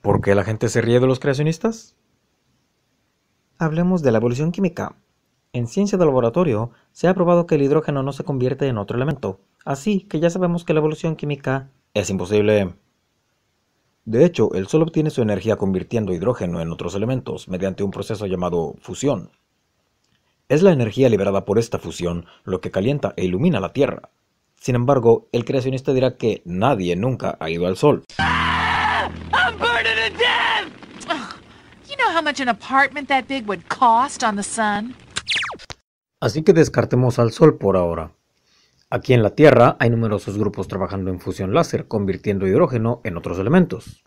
¿Por qué la gente se ríe de los creacionistas? Hablemos de la evolución química. En ciencia de laboratorio se ha probado que el hidrógeno no se convierte en otro elemento, así que ya sabemos que la evolución química es imposible. De hecho, el Sol obtiene su energía convirtiendo hidrógeno en otros elementos mediante un proceso llamado fusión. Es la energía liberada por esta fusión lo que calienta e ilumina la Tierra. Sin embargo, el creacionista dirá que nadie nunca ha ido al Sol. Así que descartemos al Sol por ahora. Aquí en la Tierra hay numerosos grupos trabajando en fusión láser, convirtiendo hidrógeno en otros elementos.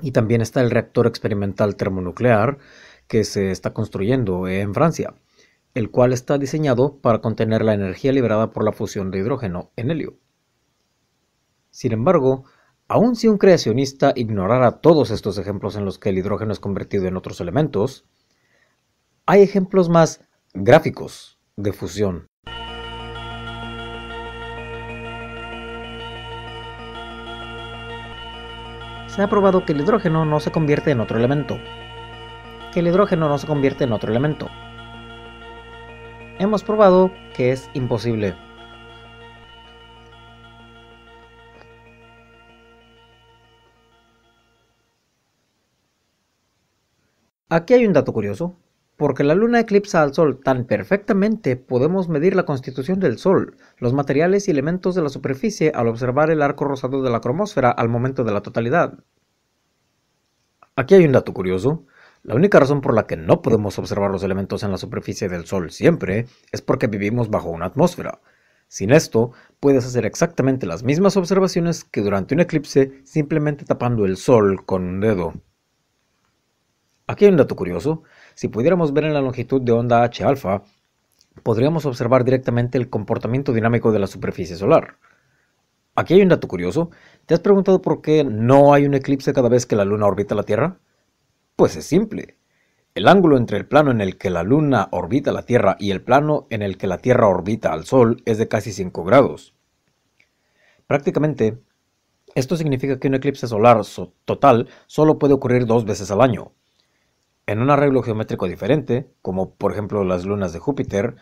Y también está el reactor experimental termonuclear que se está construyendo en Francia, el cual está diseñado para contener la energía liberada por la fusión de hidrógeno en helio. Sin embargo, Aun si un creacionista ignorara todos estos ejemplos en los que el hidrógeno es convertido en otros elementos, hay ejemplos más gráficos de fusión. Se ha probado que el hidrógeno no se convierte en otro elemento, que el hidrógeno no se convierte en otro elemento. Hemos probado que es imposible. Aquí hay un dato curioso. Porque la luna eclipsa al Sol tan perfectamente, podemos medir la constitución del Sol, los materiales y elementos de la superficie al observar el arco rosado de la cromósfera al momento de la totalidad. Aquí hay un dato curioso. La única razón por la que no podemos observar los elementos en la superficie del Sol siempre es porque vivimos bajo una atmósfera. Sin esto, puedes hacer exactamente las mismas observaciones que durante un eclipse simplemente tapando el Sol con un dedo. Aquí hay un dato curioso. Si pudiéramos ver en la longitud de onda H alfa, podríamos observar directamente el comportamiento dinámico de la superficie solar. Aquí hay un dato curioso. ¿Te has preguntado por qué no hay un eclipse cada vez que la Luna orbita la Tierra? Pues es simple. El ángulo entre el plano en el que la Luna orbita la Tierra y el plano en el que la Tierra orbita al Sol es de casi 5 grados. Prácticamente, esto significa que un eclipse solar total solo puede ocurrir dos veces al año, en un arreglo geométrico diferente, como por ejemplo las lunas de Júpiter,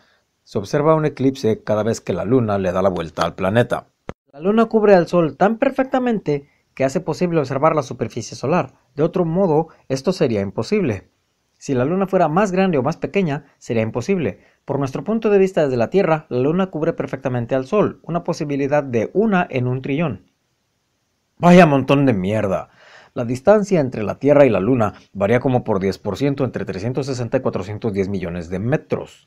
se observa un eclipse cada vez que la luna le da la vuelta al planeta. La luna cubre al Sol tan perfectamente que hace posible observar la superficie solar. De otro modo, esto sería imposible. Si la luna fuera más grande o más pequeña, sería imposible. Por nuestro punto de vista desde la Tierra, la luna cubre perfectamente al Sol, una posibilidad de una en un trillón. Vaya montón de mierda. La distancia entre la Tierra y la Luna varía como por 10% entre 360 y 410 millones de metros.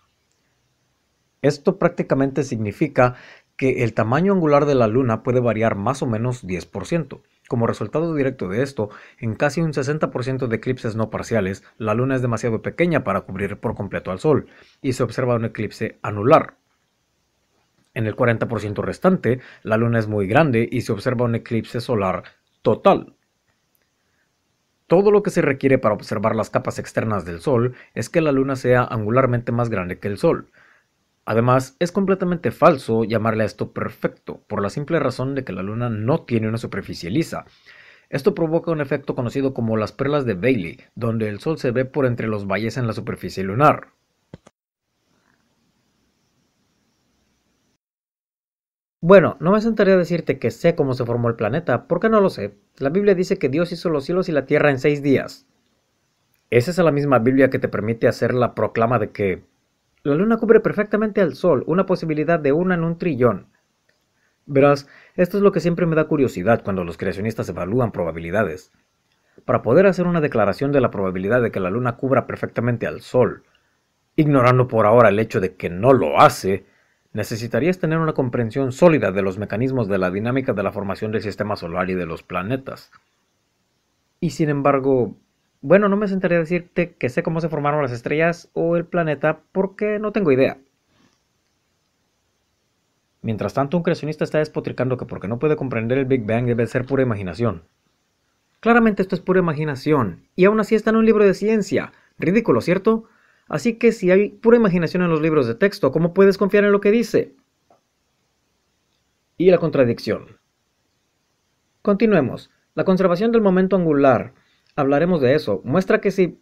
Esto prácticamente significa que el tamaño angular de la Luna puede variar más o menos 10%. Como resultado directo de esto, en casi un 60% de eclipses no parciales, la Luna es demasiado pequeña para cubrir por completo al Sol, y se observa un eclipse anular. En el 40% restante, la Luna es muy grande y se observa un eclipse solar total. Todo lo que se requiere para observar las capas externas del Sol es que la Luna sea angularmente más grande que el Sol. Además, es completamente falso llamarle a esto perfecto, por la simple razón de que la Luna no tiene una superficie lisa. Esto provoca un efecto conocido como las perlas de Bailey, donde el Sol se ve por entre los valles en la superficie lunar. Bueno, no me sentaría a decirte que sé cómo se formó el planeta, porque no lo sé. La Biblia dice que Dios hizo los cielos y la tierra en seis días. Esa ¿Es la misma Biblia que te permite hacer la proclama de que la luna cubre perfectamente al sol, una posibilidad de una en un trillón? Verás, esto es lo que siempre me da curiosidad cuando los creacionistas evalúan probabilidades. Para poder hacer una declaración de la probabilidad de que la luna cubra perfectamente al sol, ignorando por ahora el hecho de que no lo hace, Necesitarías tener una comprensión sólida de los mecanismos de la dinámica de la formación del sistema solar y de los planetas. Y sin embargo, bueno, no me sentaría a decirte que sé cómo se formaron las estrellas o el planeta porque no tengo idea. Mientras tanto, un creacionista está despotricando que porque no puede comprender el Big Bang debe ser pura imaginación. Claramente esto es pura imaginación, y aún así está en un libro de ciencia. Ridículo, ¿cierto? Así que si hay pura imaginación en los libros de texto, ¿cómo puedes confiar en lo que dice? Y la contradicción. Continuemos. La conservación del momento angular. Hablaremos de eso. Muestra que si...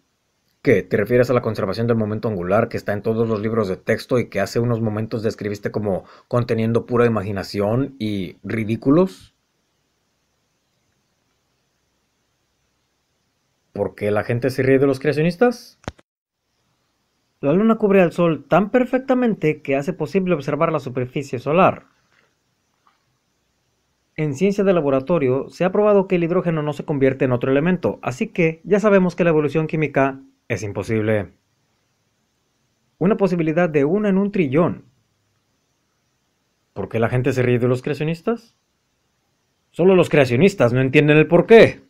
¿Qué? ¿Te refieres a la conservación del momento angular que está en todos los libros de texto y que hace unos momentos describiste como conteniendo pura imaginación y ridículos? ¿Por qué la gente se ríe de los creacionistas? La Luna cubre al Sol tan perfectamente que hace posible observar la superficie solar. En ciencia de laboratorio se ha probado que el hidrógeno no se convierte en otro elemento, así que ya sabemos que la evolución química es imposible. Una posibilidad de una en un trillón. ¿Por qué la gente se ríe de los creacionistas? Solo los creacionistas no entienden el por qué.